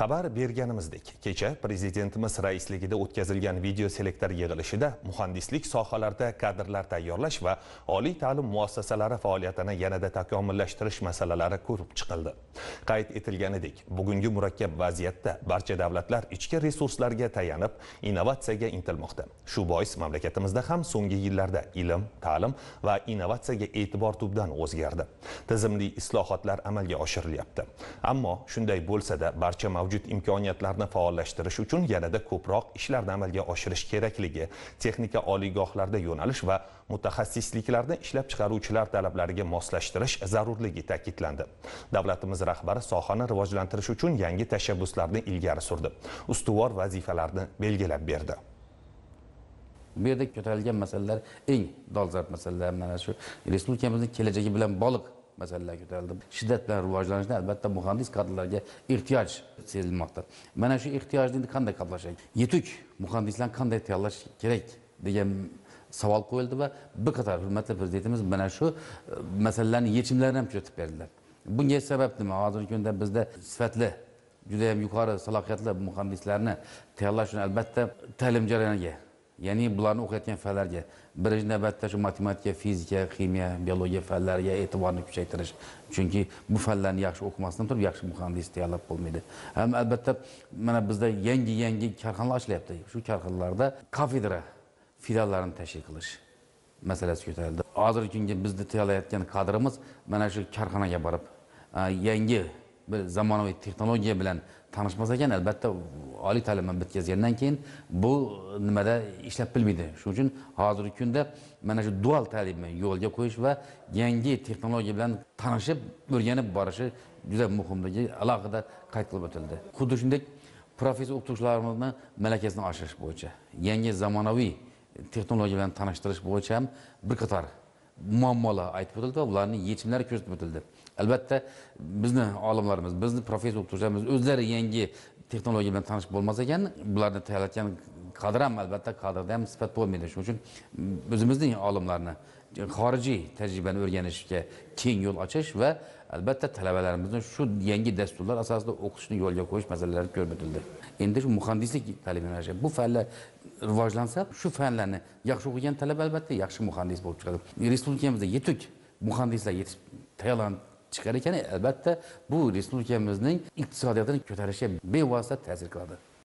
xabar berganimizdek kecha prezidentimiz raisligida o'tkazilgan video selektor yig'ilishida muhandislik sohalarida kadrlar tayyorlash va oliy ta'lim muassasalari faoliyatini yanada takomillashtirish masalalari ko'rib chiqildi qayd etilganidek bugungi murakkab vaziyatda barcha davlatlar ichki resurslarga tayanib innovatsiyaga intilmoqda shu bois mamlakatimizda ham so'nggi yillarda ilm ta'lim va innovatsiyaga e'tibor tubdan o'zgardi tizimli islohotlar amalga oshirilyapti ammo shunday bo'lsada barcha mavjud mavjud imkoniyatlarni faollashtirish uchun yanada ko'proq ishlarni amalga oshirish kerakligi texnika oliygohlarda yo'nalish va mutaxassisliklarni ishlab chiqaruvchilar talablariga moslashtirish zarurligi ta'kidlandi davlatimiz rahbari sohani rivojlantirish uchun yangi tashabbuslarni ilgari surdi ustuvor vazifalarni belgilab berdi bu yerda ko'tarilgan masalalar eng dolzarb masalalar mana shu respublikamizni kelajagi bilan bog'liq masalalar ko'tarildi shiddat bilan rivojlanishda albatta muhandis kadrlarga ehtiyoj sezilmoqda mana shu ehtiyojni endi qanday qoplashay yetuk muhandislarni qanday tayyorlash kerak degan savol qo'yildi va bir qator hurmatli prezidentimiz mana shu e, masalalarni yechimlarini ham kiritib berdilar bunga sabab nima hozirgi kunda bizda sifatli judayam yuqori salohiyatli muhandislarni tayyorlash uchun albatta ta'lim jarayoniga ya'ni bularni o'qiyotgan fanlarga birinchi navbatda shu matematika fizika ximiya biologiya fanlariga e'tiborni kuchaytirish chunki bu fanlarni yaxshi o'qimasdan turib yaxshi muhandis tayyorlab bo'lmaydi ham albatta mana bizda yangi yangi korxonalar ochilyapti shu korxonalarda kafedra filiallarini tashkil qilish masalasi ko'tarildi hozirgi kunga bizni tayyorlayotgan kadrimiz mana shu korxonaga borib yangi bir zamonaviy texnologiya bilan tanishmas ekan albatta oliy ta'limni bitkazgandan keyin bu nimada ishlab bilmaydi shuning uchun hozirgi kunda mana shu dual ta'limni yo'lga qo'yish va yangi texnologiya bilan tanishib o'rganib borishi juda muhimligi alohida qayd qilib o'tildi xuddi shuningdek professor o'qituvchilarimizni malakasini oshirish bo'yicha yangi zamonaviy texnologiya bilan tanishtirish bo'yicha ham bir qator muammolar aytib o'tildi ularni yechimlari ko'rsatib o'tildi albatta bizni olimlarimiz bizni professor o'qituvchilarimiz o'zlari yangi texnologiya bilan tanishib bo'lmas ekan bularni tayyorlayotgan kadr ham albatta kadrda ham sifat bo'lmaydi shuning uchun o'zimizning olimlarni xorijiy tajribani o'rganishga keng yo'l ochish va albatta talabalarimizni shu yangi dasturlar asosida o'qitishni yo'lga qo'yish masalalari ko'rib o'tildi endi shu muhandislik ta'lim yo'nalishi bu fanlar rivojlansa shu fanlarni yaxshi o'qigan talaba albatta yaxshi muhandis bo'lib chiqadi respublikamizda yetuk muhandislar yetishib tayyorlanib chiqar ekan albatta bu respublikamizning iqtisodiyotini ko'tarishga bevosita ta'sir qiladi